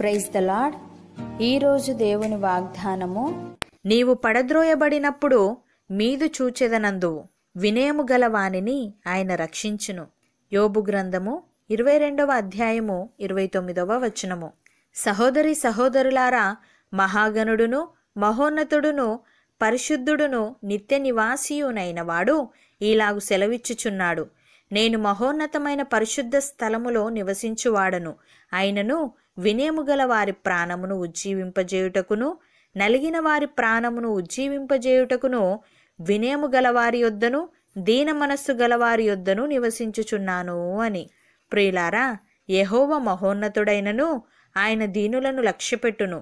praise the lord ఈరోజు దేవుని వాగ్దానము నీవు పడద్రోయబడినప్పుడు మీదు చూచెదనందు వినయము గల వానిని ఆయన రక్షించును యోబు గ్రంథము ఇరవై రెండవ అధ్యాయము ఇరవై తొమ్మిదవ వచనము సహోదరి సహోదరులారా మహాగణుడును మహోన్నతుడును పరిశుద్ధుడును నిత్య నివాసీయునైన వాడు ఇలాగు సెలవిచ్చుచున్నాడు నేను మహోన్నతమైన పరిశుద్ధ స్థలములో నివసించువాడను ఆయనను వినేముగల వారి ప్రాణమును ఉజ్జీవింపజేయుటకును నలిగిన వారి ప్రాణమును ఉజ్జీవింపజేయుటకును వినేము వారి యొద్దను దీన మనస్సు గలవారి యొద్దను నివసించుచున్నాను అని ప్రియులారా యహోవ మహోన్నతుడైనను ఆయన దీనులను లక్ష్యపెట్టును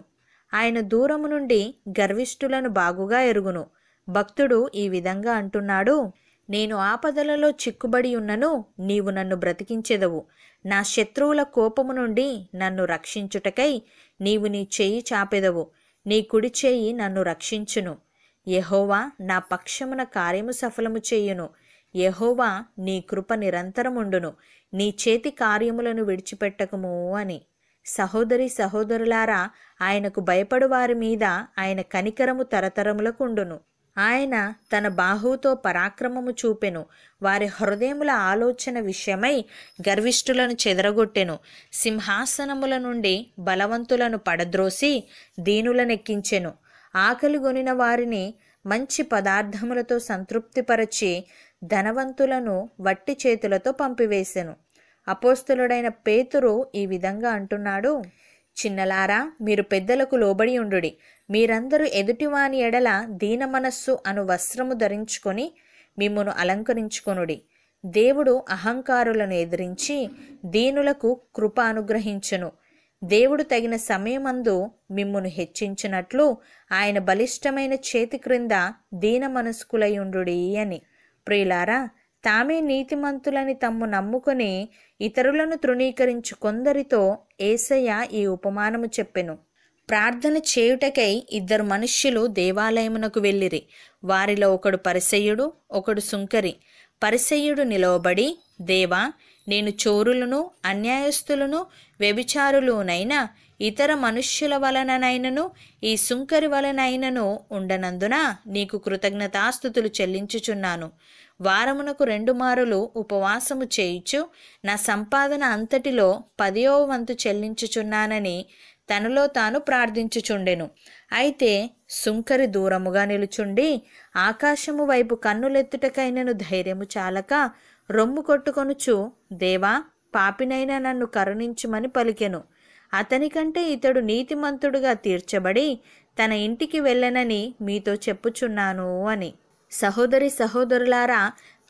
ఆయన దూరము నుండి గర్విష్ఠులను బాగుగా ఎరుగును భక్తుడు ఈ విధంగా అంటున్నాడు నేను ఆపదలలో చిక్కుబడి ఉన్నను నీవు నన్ను బ్రతికించెదవు నా శత్రువుల కోపము నుండి నన్ను రక్షించుటకై నీవు నీ చేయి చాపెదవు నీ కుడి చేయి నన్ను రక్షించును యహోవా నా పక్షమున కార్యము సఫలము చేయును యహోవా నీ కృప నిరంతరముండును నీ చేతి కార్యములను విడిచిపెట్టకము అని సహోదరి సహోదరులారా ఆయనకు భయపడు వారి మీద ఆయన కనికరము తరతరములకుండును ఆయన తన బాహువుతో పరాక్రమము చూపెను వారి హృదయముల ఆలోచన విషయమై గర్విష్ఠులను చెదరగొట్టెను సింహాసనముల నుండి బలవంతులను పడద్రోసి దీనులనెక్కించెను ఆకలిగొనిన వారిని మంచి పదార్థములతో సంతృప్తిపరచి ధనవంతులను వట్టి చేతులతో పంపివేశెను అపోస్తులుడైన పేతురు ఈ విధంగా అంటున్నాడు చిన్నలారా మీరు పెద్దలకు లోబడి ఉండుడి మీరందరూ ఎదుటివాని ఎడల దీన మనస్సు అను వస్త్రము ధరించుకొని మిమ్మును అలంకరించుకొనుడి దేవుడు అహంకారులను ఎదిరించి దీనులకు కృప అనుగ్రహించును దేవుడు తగిన సమయమందు మిమ్మును హెచ్చించినట్లు ఆయన బలిష్టమైన చేతి క్రింద దీన ఉండు అని ప్రియులారా తామే నీతిమంతులని తమ్ము నమ్ముకొని ఇతరులను తృణీకరించు కొందరితో ఏసయ్య ఈ ఉపమానము చెప్పెను ప్రార్థన చేయుటకై ఇద్దరు మనుష్యులు దేవాలయమునకు వెళ్ళిరి వారిలో ఒకడు పరిసయ్యుడు ఒకడు సుంకరి పరిసయ్యుడు నిలవబడి దేవా నేను చోరులను అన్యాయస్తులను వ్యభిచారులునైనా ఇతర మనుష్యుల వలననైనను ఈ సుంకరి వలనైనను ఉండనందున నీకు కృతజ్ఞతాస్థుతులు చెల్లించుచున్నాను వారమునకు రెండు మారులు ఉపవాసము చేయుచు నా సంపాదన అంతటిలో పదియో వంతు చెల్లించుచున్నానని తనలో తాను ప్రార్థించుచుండెను అయితే సుంకరి దూరముగా నిలుచుండి ఆకాశము వైపు కన్నులెత్తుటకైనను ధైర్యము చాలక రొమ్ము కొట్టుకొనుచు దేవా పాపినైనా నన్ను కరుణించుమని పలికెను అతనికంటే ఇతడు నీతిమంతుడుగా తీర్చబడి తన ఇంటికి వెళ్ళనని మీతో చెప్పుచున్నాను అని సహోదరి సహోదరులారా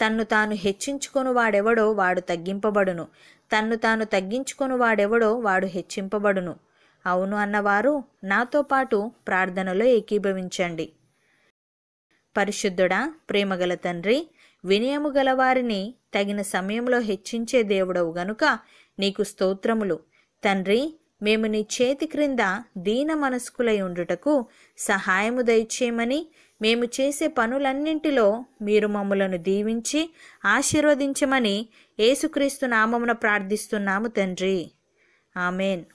తన్ను తాను హెచ్చించుకొని వాడెవడో వాడు తగ్గింపబడును తన్ను తాను తగ్గించుకొని వాడెవడో వాడు హెచ్చింపబడును అవును అన్నవారు నాతో పాటు ప్రార్థనలో ఏకీభవించండి పరిశుద్ధుడా ప్రేమగల తండ్రి వినయము గలవారిని తగిన సమయంలో హెచ్చించే దేవుడవు గనుక నీకు స్తోత్రములు తండ్రి మేము నీ చేతి క్రింద దీన మనస్కులై ఉండుటకు సహాయము దయచేయమని మేము చేసే పనులన్నింటిలో మీరు మమ్మలను దీవించి ఆశీర్వదించమని యేసుక్రీస్తు నామమున ప్రార్థిస్తున్నాము తండ్రి ఆమెన్